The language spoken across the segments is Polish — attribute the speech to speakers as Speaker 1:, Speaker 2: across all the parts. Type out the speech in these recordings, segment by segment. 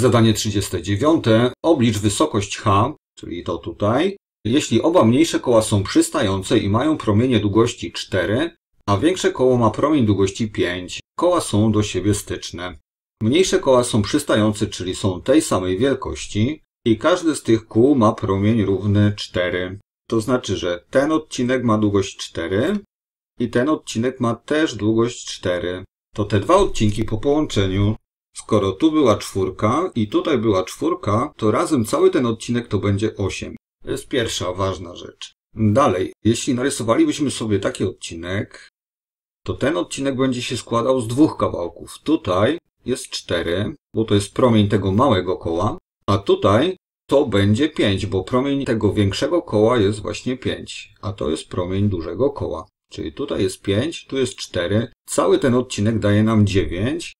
Speaker 1: Zadanie 39. Oblicz wysokość h, czyli to tutaj, jeśli oba mniejsze koła są przystające i mają promienie długości 4, a większe koło ma promień długości 5. Koła są do siebie styczne. Mniejsze koła są przystające, czyli są tej samej wielkości i każdy z tych kół ma promień równy 4. To znaczy, że ten odcinek ma długość 4 i ten odcinek ma też długość 4. To te dwa odcinki po połączeniu Skoro tu była czwórka i tutaj była czwórka, to razem cały ten odcinek to będzie 8. To jest pierwsza ważna rzecz. Dalej, jeśli narysowalibyśmy sobie taki odcinek, to ten odcinek będzie się składał z dwóch kawałków. Tutaj jest 4, bo to jest promień tego małego koła, a tutaj to będzie 5, bo promień tego większego koła jest właśnie 5, a to jest promień dużego koła. Czyli tutaj jest 5, tu jest 4. Cały ten odcinek daje nam 9,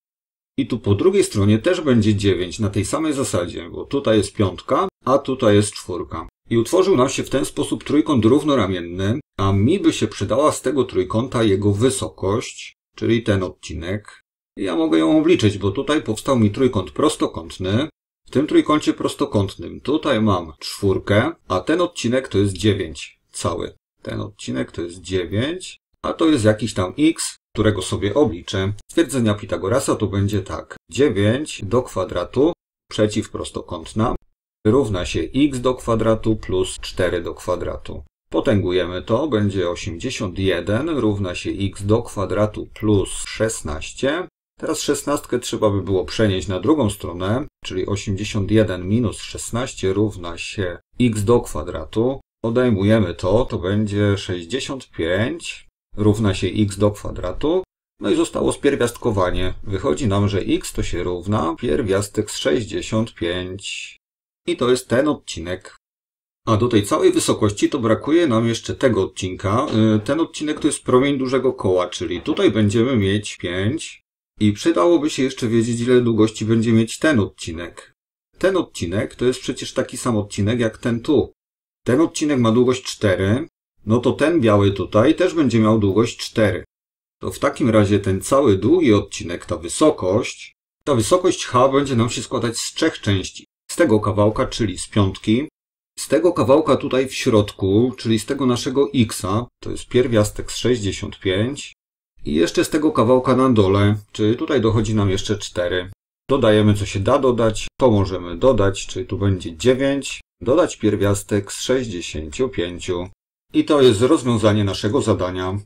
Speaker 1: i tu po drugiej stronie też będzie 9 na tej samej zasadzie, bo tutaj jest piątka, a tutaj jest czwórka. I utworzył nam się w ten sposób trójkąt równoramienny, a mi by się przydała z tego trójkąta jego wysokość, czyli ten odcinek. ja mogę ją obliczyć, bo tutaj powstał mi trójkąt prostokątny, w tym trójkącie prostokątnym. Tutaj mam czwórkę, a ten odcinek to jest 9 cały. Ten odcinek to jest 9, a to jest jakiś tam x, którego sobie obliczę. Stwierdzenia Pitagorasa to będzie tak. 9 do kwadratu przeciw prostokątna równa się x do kwadratu plus 4 do kwadratu. Potęgujemy to, będzie 81 równa się x do kwadratu plus 16. Teraz 16 trzeba by było przenieść na drugą stronę, czyli 81 minus 16 równa się x do kwadratu. Odejmujemy to, to będzie 65 równa się x do kwadratu, no i zostało spierwiastkowanie. Wychodzi nam, że x to się równa pierwiastek z 65. I to jest ten odcinek. A do tej całej wysokości to brakuje nam jeszcze tego odcinka. Y, ten odcinek to jest promień dużego koła, czyli tutaj będziemy mieć 5. I przydałoby się jeszcze wiedzieć, ile długości będzie mieć ten odcinek. Ten odcinek to jest przecież taki sam odcinek jak ten tu. Ten odcinek ma długość 4, no to ten biały tutaj też będzie miał długość 4. To w takim razie ten cały długi odcinek, ta wysokość, ta wysokość H będzie nam się składać z trzech części. Z tego kawałka, czyli z piątki, z tego kawałka tutaj w środku, czyli z tego naszego x, to jest pierwiastek z 65, i jeszcze z tego kawałka na dole, czyli tutaj dochodzi nam jeszcze 4. Dodajemy co się da dodać, to możemy dodać, czyli tu będzie 9, dodać pierwiastek z 65. I to jest rozwiązanie naszego zadania.